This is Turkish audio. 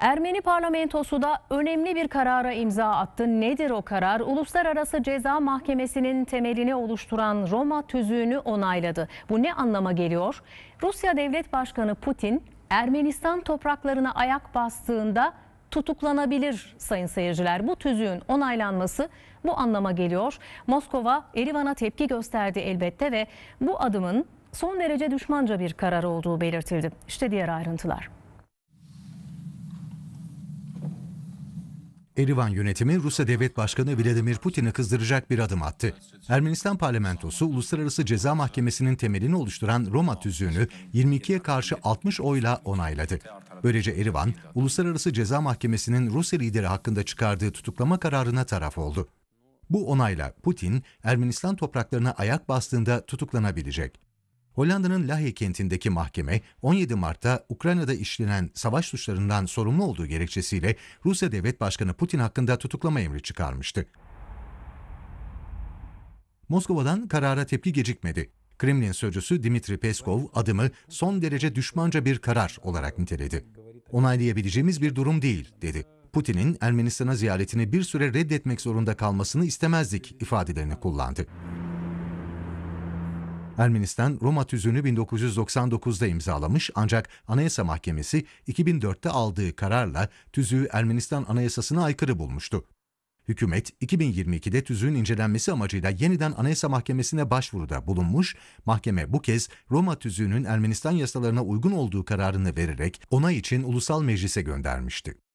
Ermeni parlamentosu da önemli bir karara imza attı. Nedir o karar? Uluslararası Ceza Mahkemesi'nin temelini oluşturan Roma tüzüğünü onayladı. Bu ne anlama geliyor? Rusya Devlet Başkanı Putin Ermenistan topraklarına ayak bastığında tutuklanabilir sayın seyirciler. Bu tüzüğün onaylanması bu anlama geliyor. Moskova Erivan'a tepki gösterdi elbette ve bu adımın son derece düşmanca bir karar olduğu belirtildi. İşte diğer ayrıntılar. Erivan yönetimi Rusya Devlet Başkanı Vladimir Putin'i kızdıracak bir adım attı. Ermenistan parlamentosu Uluslararası Ceza Mahkemesi'nin temelini oluşturan Roma tüzüğünü 22'ye karşı 60 oyla onayladı. Böylece Erivan, Uluslararası Ceza Mahkemesi'nin Rusya lideri hakkında çıkardığı tutuklama kararına taraf oldu. Bu onayla Putin, Ermenistan topraklarına ayak bastığında tutuklanabilecek. Hollanda'nın Lahey kentindeki mahkeme 17 Mart'ta Ukrayna'da işlenen savaş suçlarından sorumlu olduğu gerekçesiyle Rusya Devlet Başkanı Putin hakkında tutuklama emri çıkarmıştı. Moskova'dan karara tepki gecikmedi. Kremlin sözcüsü Dimitri Peskov adımı son derece düşmanca bir karar olarak niteledi. Onaylayabileceğimiz bir durum değil, dedi. Putin'in Ermenistan'a ziyaretini bir süre reddetmek zorunda kalmasını istemezdik ifadelerini kullandı. Ermenistan Roma tüzüğünü 1999'da imzalamış ancak Anayasa Mahkemesi 2004'te aldığı kararla tüzüğü Ermenistan Anayasası'na aykırı bulmuştu. Hükümet 2022'de tüzüğün incelenmesi amacıyla yeniden Anayasa Mahkemesi'ne başvuruda bulunmuş. Mahkeme bu kez Roma tüzüğünün Ermenistan yasalarına uygun olduğu kararını vererek onay için ulusal meclise göndermişti.